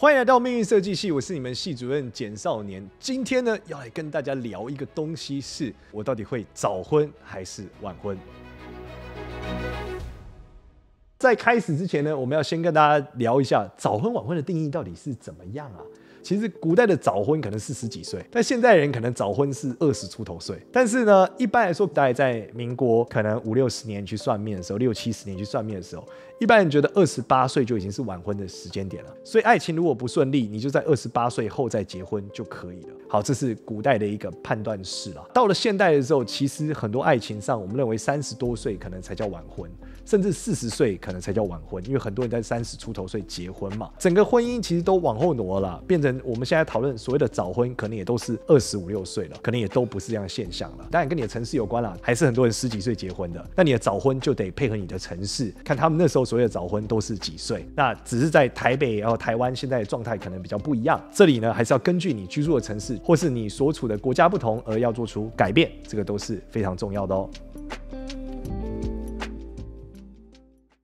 欢迎来到命运设计系，我是你们系主任简少年。今天呢，要来跟大家聊一个东西，是我到底会早婚还是晚婚？在开始之前呢，我们要先跟大家聊一下早婚晚婚的定义到底是怎么样啊？其实古代的早婚可能是十几岁，但现代人可能早婚是二十出头岁。但是呢，一般来说，大概在民国可能五六十年去算命的时候，六七十年去算命的时候。一般人觉得二十八岁就已经是晚婚的时间点了，所以爱情如果不顺利，你就在二十八岁后再结婚就可以了。好，这是古代的一个判断式了。到了现代的时候，其实很多爱情上，我们认为三十多岁可能才叫晚婚，甚至四十岁可能才叫晚婚，因为很多人在三十出头岁结婚嘛，整个婚姻其实都往后挪了，变成我们现在讨论所谓的早婚，可能也都是二十五六岁了，可能也都不是这样的现象了。当然跟你的城市有关了，还是很多人十几岁结婚的，那你的早婚就得配合你的城市，看他们那时候。所有早婚都是几岁？那只是在台北然后台湾现在的状态可能比较不一样。这里呢，还是要根据你居住的城市或是你所处的国家不同而要做出改变，这个都是非常重要的哦。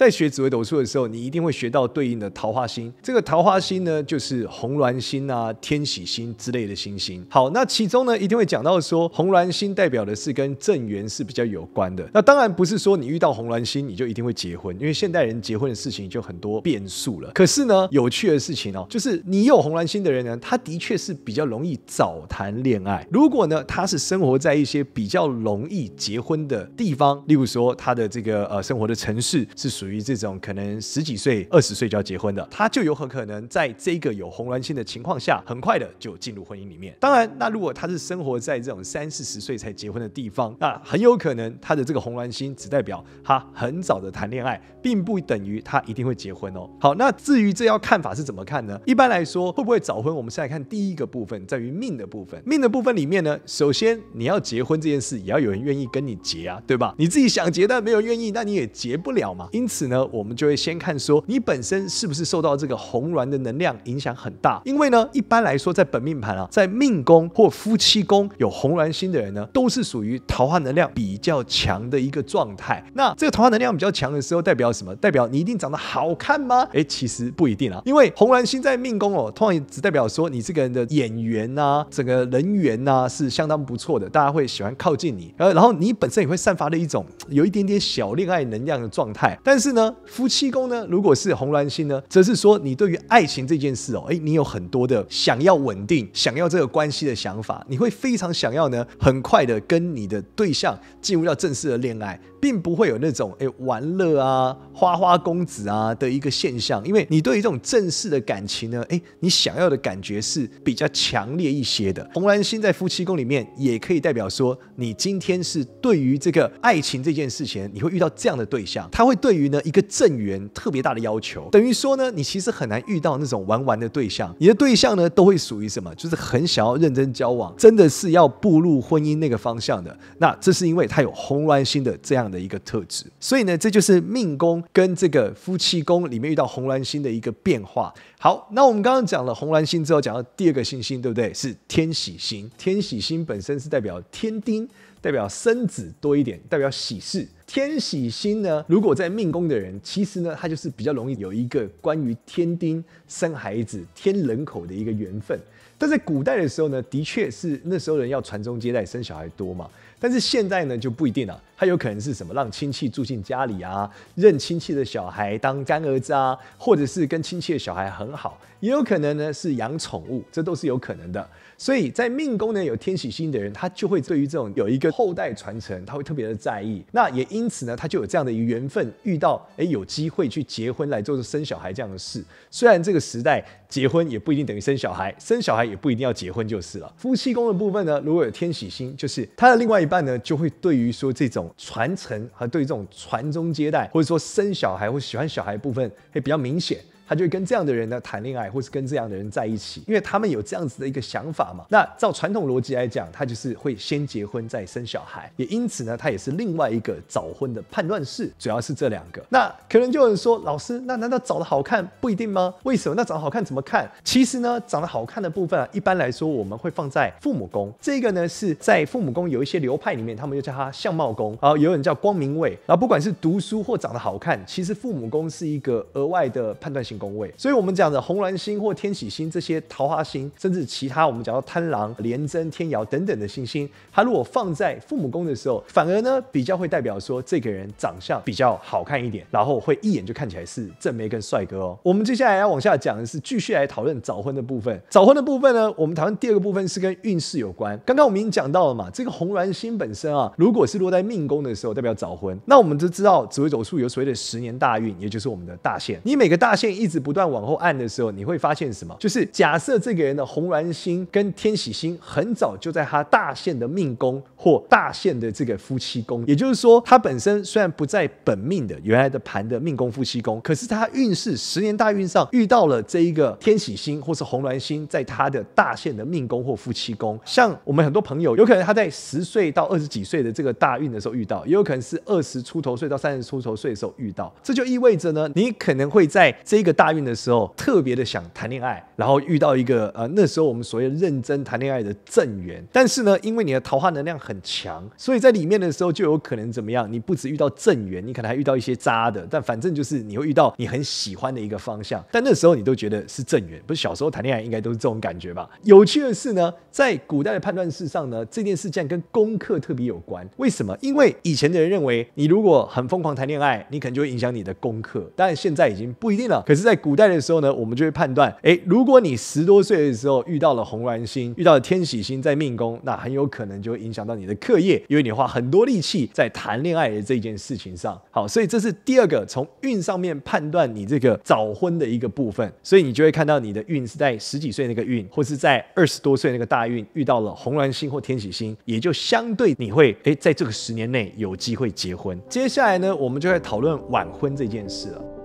在学紫微斗数的时候，你一定会学到对应的桃花星。这个桃花星呢，就是红鸾星啊、天喜星之类的星星。好，那其中呢，一定会讲到说，红鸾星代表的是跟正缘是比较有关的。那当然不是说你遇到红鸾星你就一定会结婚，因为现代人结婚的事情就很多变数了。可是呢，有趣的事情哦，就是你有红鸾星的人呢，他的确是比较容易早谈恋爱。如果呢，他是生活在一些比较容易结婚的地方，例如说他的这个呃生活的城市是属。于。于这种可能十几岁、二十岁就要结婚的，他就有很可能在这个有红鸾星的情况下，很快的就进入婚姻里面。当然，那如果他是生活在这种三四十岁才结婚的地方，那很有可能他的这个红鸾星只代表他很早的谈恋爱，并不等于他一定会结婚哦。好，那至于这要看法是怎么看呢？一般来说，会不会早婚？我们先来看第一个部分，在于命的部分。命的部分里面呢，首先你要结婚这件事，也要有人愿意跟你结啊，对吧？你自己想结，但没有愿意，那你也结不了嘛。因此。呢，我们就会先看说你本身是不是受到这个红鸾的能量影响很大？因为呢，一般来说在本命盘啊，在命宫或夫妻宫有红鸾星的人呢，都是属于桃花能量比较强的一个状态。那这个桃花能量比较强的时候，代表什么？代表你一定长得好看吗？哎，其实不一定啊。因为红鸾星在命宫哦，通常只代表说你这个人的眼缘呐，整个人缘呐是相当不错的，大家会喜欢靠近你。呃，然后你本身也会散发了一种有一点点小恋爱能量的状态，但是。呢，夫妻宫呢，如果是红鸾星呢，则是说你对于爱情这件事哦，哎，你有很多的想要稳定、想要这个关系的想法，你会非常想要呢，很快的跟你的对象进入到正式的恋爱。并不会有那种哎玩乐啊、花花公子啊的一个现象，因为你对于这种正式的感情呢，哎，你想要的感觉是比较强烈一些的。红鸾星在夫妻宫里面也可以代表说，你今天是对于这个爱情这件事情，你会遇到这样的对象，他会对于呢一个正缘特别大的要求，等于说呢，你其实很难遇到那种玩玩的对象，你的对象呢都会属于什么，就是很想要认真交往，真的是要步入婚姻那个方向的。那这是因为他有红鸾星的这样。的一个特质，所以呢，这就是命宫跟这个夫妻宫里面遇到红蓝星的一个变化。好，那我们刚刚讲了红蓝星之后，讲到第二个星星，对不对？是天喜星。天喜星本身是代表天丁，代表生子多一点，代表喜事。天喜星呢，如果在命宫的人，其实呢，他就是比较容易有一个关于天丁生孩子、天人口的一个缘分。但在古代的时候呢，的确是那时候人要传宗接代、生小孩多嘛。但是现在呢，就不一定了。他有可能是什么，让亲戚住进家里啊，认亲戚的小孩当干儿子啊，或者是跟亲戚的小孩很好，也有可能呢是养宠物，这都是有可能的。所以在命宫呢有天喜星的人，他就会对于这种有一个后代传承，他会特别的在意。那也因因此呢，他就有这样的一个缘分，遇到哎有机会去结婚来做生小孩这样的事。虽然这个时代结婚也不一定等于生小孩，生小孩也不一定要结婚就是了。夫妻宫的部分呢，如果有天喜星，就是他的另外一半呢，就会对于说这种传承和对这种传宗接代，或者说生小孩或喜欢小孩部分会比较明显。他就会跟这样的人呢谈恋爱，或是跟这样的人在一起，因为他们有这样子的一个想法嘛。那照传统逻辑来讲，他就是会先结婚再生小孩，也因此呢，他也是另外一个早婚的判断式，主要是这两个。那可能就有人说，老师，那难道长得好看不一定吗？为什么？那长得好看怎么看？其实呢，长得好看的部分啊，一般来说我们会放在父母宫。这个呢是在父母宫有一些流派里面，他们就叫它相貌宫，然后有人叫光明位。然后不管是读书或长得好看，其实父母宫是一个额外的判断性。宫位，所以我们讲的红鸾星或天喜星这些桃花星，甚至其他我们讲到贪狼、廉贞、天姚等等的星星，它如果放在父母宫的时候，反而呢比较会代表说这个人长相比较好看一点，然后会一眼就看起来是正妹跟帅哥哦。我们接下来要往下讲的是继续来讨论早婚的部分。早婚的部分呢，我们讨论第二个部分是跟运势有关。刚刚我们已经讲到了嘛，这个红鸾星本身啊，如果是落在命宫的时候，代表早婚。那我们都知道紫微斗数有所谓的十年大运，也就是我们的大限，你每个大限一。直不断往后按的时候，你会发现什么？就是假设这个人的红鸾星跟天喜星很早就在他大限的命宫或大限的这个夫妻宫，也就是说，他本身虽然不在本命的原来的盘的命宫夫妻宫，可是他运势十年大运上遇到了这一个天喜星或是红鸾星，在他的大限的命宫或夫妻宫。像我们很多朋友，有可能他在十岁到二十几岁的这个大运的时候遇到，也有可能是二十出头岁到三十出头岁的时候遇到。这就意味着呢，你可能会在这个。大运的时候特别的想谈恋爱，然后遇到一个呃，那时候我们所谓认真谈恋爱的正缘，但是呢，因为你的桃花能量很强，所以在里面的时候就有可能怎么样？你不止遇到正缘，你可能还遇到一些渣的，但反正就是你会遇到你很喜欢的一个方向。但那时候你都觉得是正缘，不是小时候谈恋爱应该都是这种感觉吧？有趣的是呢，在古代的判断事上呢，这件事件跟功课特别有关。为什么？因为以前的人认为你如果很疯狂谈恋爱，你可能就会影响你的功课。但现在已经不一定了，可是。在古代的时候呢，我们就会判断，哎，如果你十多岁的时候遇到了红鸾星，遇到了天喜星在命宫，那很有可能就影响到你的课业，因为你花很多力气在谈恋爱的这件事情上。好，所以这是第二个从运上面判断你这个早婚的一个部分。所以你就会看到你的运是在十几岁那个运，或是在二十多岁那个大运遇到了红鸾星或天喜星，也就相对你会哎在这个十年内有机会结婚。接下来呢，我们就会讨论晚婚这件事了。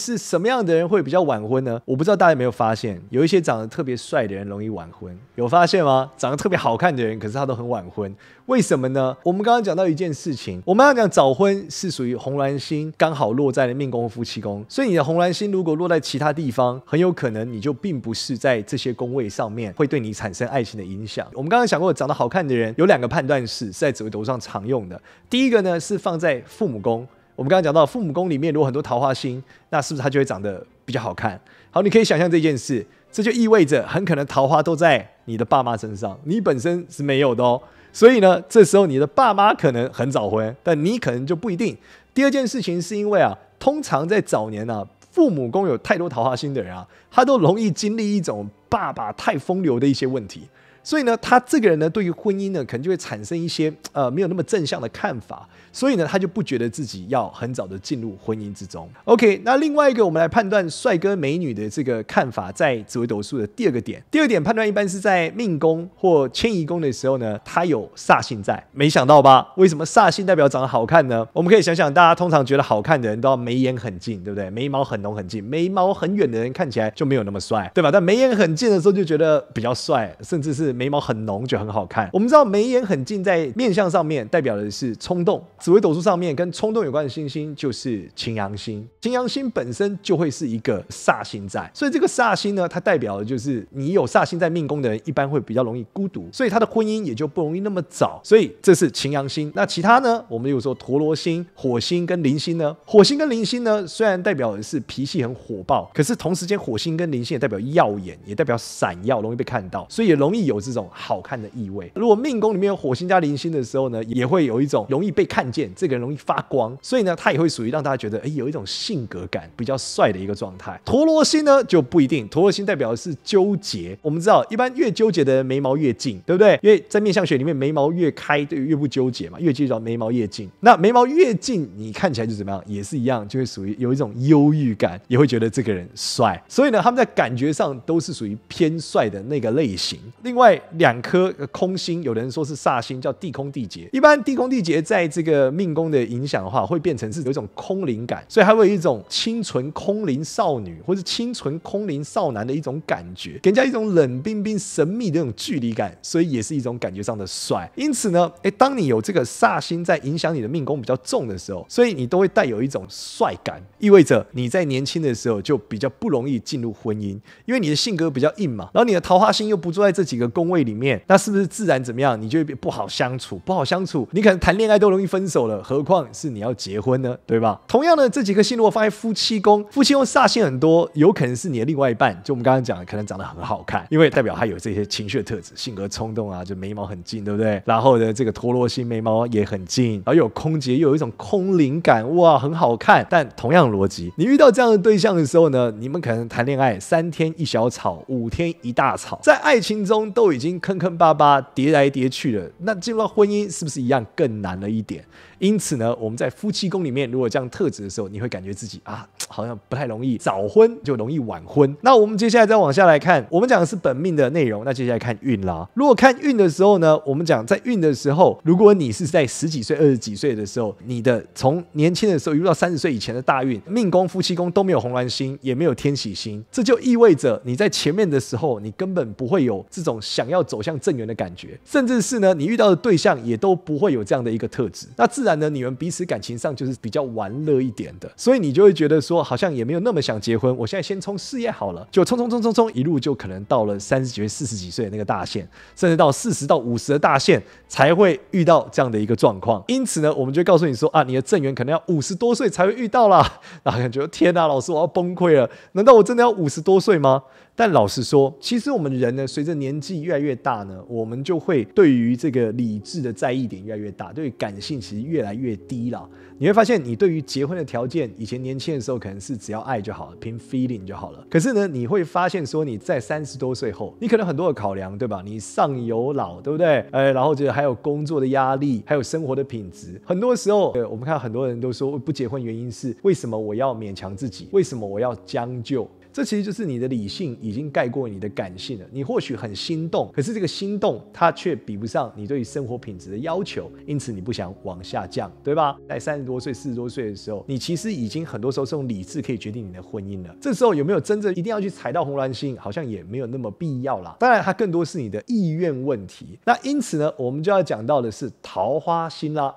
是什么样的人会比较晚婚呢？我不知道大家有没有发现，有一些长得特别帅的人容易晚婚，有发现吗？长得特别好看的人，可是他都很晚婚，为什么呢？我们刚刚讲到一件事情，我们要讲早婚是属于红蓝星刚好落在了命宫夫妻宫，所以你的红蓝星如果落在其他地方，很有可能你就并不是在这些宫位上面会对你产生爱情的影响。我们刚刚讲过，长得好看的人有两个判断式，在紫微斗数上常用的，第一个呢是放在父母宫。我们刚刚讲到父母宫里面，如果很多桃花星，那是不是它就会长得比较好看？好，你可以想象这件事，这就意味着很可能桃花都在你的爸妈身上，你本身是没有的哦。所以呢，这时候你的爸妈可能很早婚，但你可能就不一定。第二件事情是因为啊，通常在早年呢，父母宫有太多桃花星的人啊，他都容易经历一种爸爸太风流的一些问题，所以呢，他这个人呢，对于婚姻呢，可能就会产生一些呃没有那么正向的看法。所以呢，他就不觉得自己要很早的进入婚姻之中。OK，那另外一个我们来判断帅哥美女的这个看法，在紫微斗数的第二个点。第二点判断一般是在命宫或迁移宫的时候呢，他有煞星在。没想到吧？为什么煞星代表长得好看呢？我们可以想想，大家通常觉得好看的人都眉眼很近，对不对？眉毛很浓很近，眉毛很远的人看起来就没有那么帅，对吧？但眉眼很近的时候就觉得比较帅，甚至是眉毛很浓就很好看。我们知道眉眼很近在面相上面代表的是冲动。紫微斗数上面跟冲动有关的星星就是擎羊星，擎羊星本身就会是一个煞星在，所以这个煞星呢，它代表的就是你有煞星在命宫的人，一般会比较容易孤独，所以他的婚姻也就不容易那么早。所以这是擎羊星。那其他呢？我们又说陀螺星、火星跟铃星呢？火星跟铃星呢，虽然代表的是脾气很火爆，可是同时间火星跟铃星也代表耀眼，也代表闪耀，容易被看到，所以也容易有这种好看的意味。如果命宫里面有火星加铃星的时候呢，也会有一种容易被看。见这个人容易发光，所以呢，他也会属于让大家觉得哎，有一种性格感比较帅的一个状态。陀螺星呢就不一定，陀螺星代表的是纠结。我们知道，一般越纠结的眉毛越近，对不对？因为在面相学里面，眉毛越开，对越不纠结嘛，越纠结眉毛越近。那眉毛越近，你看起来就怎么样？也是一样，就会属于有一种忧郁感，也会觉得这个人帅。所以呢，他们在感觉上都是属于偏帅的那个类型。另外两颗空心，有的人说是煞星，叫地空地劫。一般地空地劫在这个的命宫的影响的话，会变成是有一种空灵感，所以还有一种清纯空灵少女或者清纯空灵少男的一种感觉，给人家一种冷冰冰、神秘的那种距离感，所以也是一种感觉上的帅。因此呢，哎，当你有这个煞星在影响你的命宫比较重的时候，所以你都会带有一种帅感，意味着你在年轻的时候就比较不容易进入婚姻，因为你的性格比较硬嘛，然后你的桃花星又不住在这几个宫位里面，那是不是自然怎么样，你就不好相处，不好相处，你可能谈恋爱都容易分。手了，何况是你要结婚呢，对吧？同样的，这几个星如果放在夫妻宫，夫妻宫煞星很多，有可能是你的另外一半。就我们刚刚讲，的，可能长得很好看，因为代表他有这些情绪的特质，性格冲动啊，就眉毛很近，对不对？然后呢，这个陀螺星眉毛也很近，然后有空姐，又有一种空灵感，哇，很好看。但同样逻辑，你遇到这样的对象的时候呢，你们可能谈恋爱三天一小吵，五天一大吵，在爱情中都已经坑坑巴巴，叠来叠去了，那进入到婚姻是不是一样更难了一点？因此呢，我们在夫妻宫里面，如果这样特质的时候，你会感觉自己啊，好像不太容易早婚，就容易晚婚。那我们接下来再往下来看，我们讲的是本命的内容。那接下来看运啦。如果看运的时候呢，我们讲在运的时候，如果你是在十几岁、二十几岁的时候，你的从年轻的时候一遇到三十岁以前的大运，命宫、夫妻宫都没有红鸾星，也没有天喜星，这就意味着你在前面的时候，你根本不会有这种想要走向正缘的感觉，甚至是呢，你遇到的对象也都不会有这样的一个特质。那自然呢，你们彼此感情上就是比较玩乐一点的，所以你就会觉得说，好像也没有那么想结婚。我现在先冲事业好了，就冲冲冲冲冲，一路就可能到了三十几、四十几岁的那个大限，甚至到四十到五十的大限才会遇到这样的一个状况。因此呢，我们就告诉你说啊，你的正缘可能要五十多岁才会遇到啦。然后感觉天啊，老师，我要崩溃了，难道我真的要五十多岁吗？但老实说，其实我们人呢，随着年纪越来越大呢，我们就会对于这个理智的在意点越来越大，对于感性其实越来越低了。你会发现，你对于结婚的条件，以前年轻的时候可能是只要爱就好了，凭 feeling 就好了。可是呢，你会发现说你在三十多岁后，你可能很多的考量，对吧？你上有老，对不对？哎，然后就还有工作的压力，还有生活的品质。很多时候，我们看很多人都说不结婚，原因是为什么？我要勉强自己？为什么我要将就？这其实就是你的理性已经盖过你的感性了。你或许很心动，可是这个心动它却比不上你对生活品质的要求，因此你不想往下降，对吧？在三十多岁、四十多岁的时候，你其实已经很多时候是用理智可以决定你的婚姻了。这时候有没有真正一定要去踩到红鸾星，好像也没有那么必要啦。当然，它更多是你的意愿问题。那因此呢，我们就要讲到的是桃花心啦。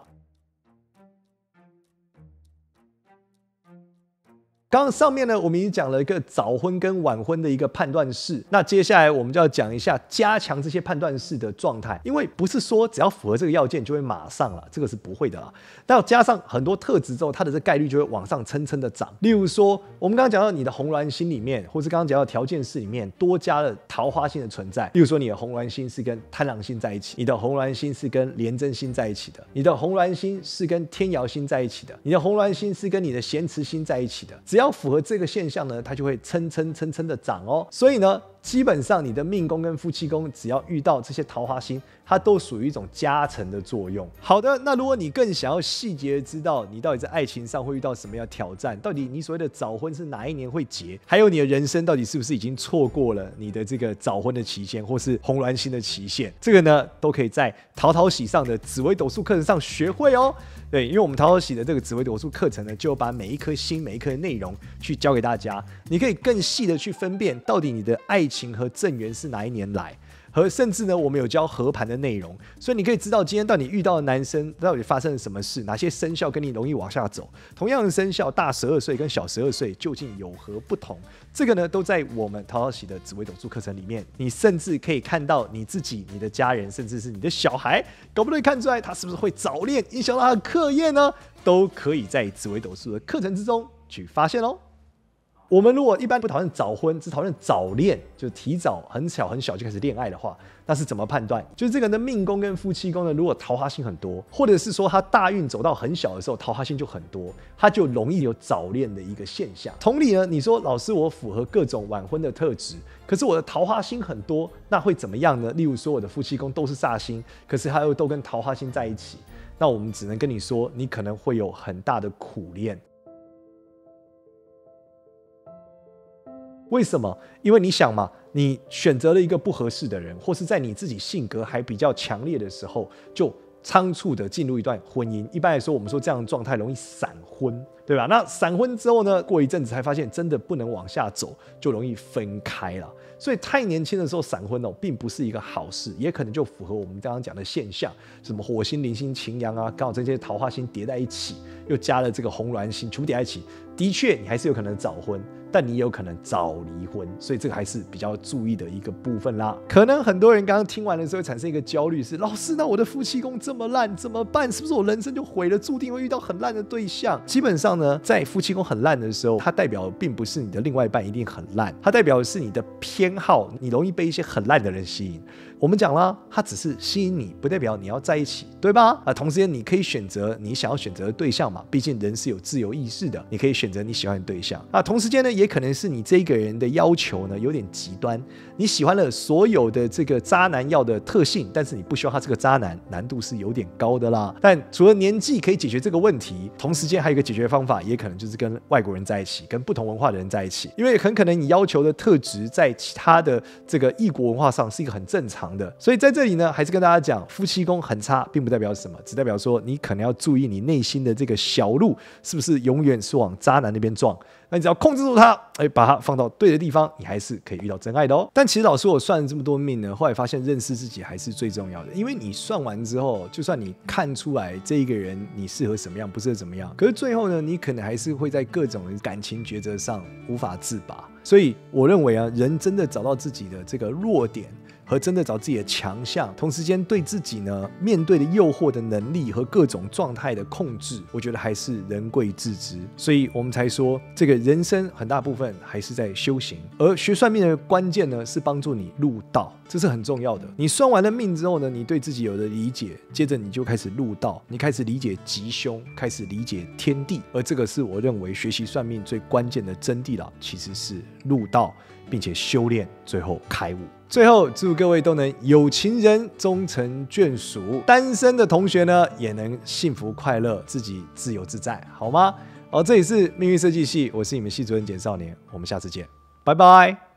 刚刚上面呢，我们已经讲了一个早婚跟晚婚的一个判断式，那接下来我们就要讲一下加强这些判断式的状态，因为不是说只要符合这个要件就会马上了，这个是不会的啊。但加上很多特质之后，它的这概率就会往上蹭蹭的涨。例如说，我们刚刚讲到你的红鸾星里面，或是刚刚讲到条件式里面多加了桃花星的存在。例如说，你的红鸾星是跟贪狼星在一起，你的红鸾星是跟廉贞星在一起的，你的红鸾星是跟天姚星在一起的，你的红鸾星是跟你的咸池星在一起的，只要要符合这个现象呢，它就会蹭蹭蹭蹭的涨哦。所以呢。基本上你的命宫跟夫妻宫，只要遇到这些桃花星，它都属于一种加成的作用。好的，那如果你更想要细节知道你到底在爱情上会遇到什么样挑战，到底你所谓的早婚是哪一年会结，还有你的人生到底是不是已经错过了你的这个早婚的期限，或是红鸾星的期限，这个呢都可以在淘淘喜上的紫微斗数课程上学会哦。对，因为我们淘淘喜的这个紫微斗数课程呢，就把每一颗星、每一颗内容去教给大家，你可以更细的去分辨到底你的爱。情和正缘是哪一年来？和甚至呢，我们有教合盘的内容，所以你可以知道今天到你遇到的男生到底发生了什么事，哪些生肖跟你容易往下走。同样的生肖，大十二岁跟小十二岁究竟有何不同？这个呢，都在我们陶陶喜的紫微斗数课程里面。你甚至可以看到你自己、你的家人，甚至是你的小孩，搞不对看出来他是不是会早恋影响他的课业呢？都可以在紫微斗数的课程之中去发现哦。我们如果一般不讨论早婚，只讨论早恋，就提早很小很小就开始恋爱的话，那是怎么判断？就是这个人的命宫跟夫妻宫呢，如果桃花星很多，或者是说他大运走到很小的时候桃花星就很多，他就容易有早恋的一个现象。同理呢，你说老师我符合各种晚婚的特质，可是我的桃花星很多，那会怎么样呢？例如说我的夫妻宫都是煞星，可是他又都跟桃花星在一起，那我们只能跟你说，你可能会有很大的苦恋。为什么？因为你想嘛，你选择了一个不合适的人，或是在你自己性格还比较强烈的时候，就仓促的进入一段婚姻。一般来说，我们说这样的状态容易闪婚，对吧？那闪婚之后呢，过一阵子才发现真的不能往下走，就容易分开了。所以太年轻的时候闪婚哦，并不是一个好事，也可能就符合我们刚刚讲的现象，什么火星、零星、情羊啊，刚好这些桃花星叠在一起，又加了这个红鸾星，全部叠在一起，的确你还是有可能早婚。但你有可能早离婚，所以这个还是比较注意的一个部分啦。可能很多人刚刚听完的时候产生一个焦虑是：老师，那我的夫妻宫这么烂怎么办？是不是我人生就毁了，注定会遇到很烂的对象？基本上呢，在夫妻宫很烂的时候，它代表并不是你的另外一半一定很烂，它代表是你的偏好，你容易被一些很烂的人吸引。我们讲了，他只是吸引你，不代表你要在一起，对吧？啊，同时间你可以选择你想要选择的对象嘛，毕竟人是有自由意识的，你可以选择你喜欢的对象。啊，同时间呢，也可能是你这一个人的要求呢有点极端。你喜欢了所有的这个渣男要的特性，但是你不需要他是个渣男，难度是有点高的啦。但除了年纪可以解决这个问题，同时间还有一个解决方法，也可能就是跟外国人在一起，跟不同文化的人在一起，因为很可能你要求的特质在其他的这个异国文化上是一个很正常的。所以在这里呢，还是跟大家讲，夫妻宫很差，并不代表什么，只代表说你可能要注意你内心的这个小路是不是永远是往渣男那边撞。那你只要控制住它，哎，把它放到对的地方，你还是可以遇到真爱的哦。但其实老师，我算了这么多命呢，后来发现认识自己还是最重要的。因为你算完之后，就算你看出来这一个人你适合什么样，不适合怎么样，可是最后呢，你可能还是会在各种感情抉择上无法自拔。所以我认为啊，人真的找到自己的这个弱点。和真的找自己的强项，同时间对自己呢面对的诱惑的能力和各种状态的控制，我觉得还是人贵自知，所以我们才说这个人生很大部分还是在修行。而学算命的关键呢，是帮助你入道，这是很重要的。你算完了命之后呢，你对自己有了理解，接着你就开始入道，你开始理解吉凶，开始理解天地。而这个是我认为学习算命最关键的真谛了，其实是入道，并且修炼，最后开悟。最后，祝各位都能有情人终成眷属，单身的同学呢也能幸福快乐，自己自由自在，好吗？哦，这里是命运设计系，我是你们系主任简少年，我们下次见，拜拜。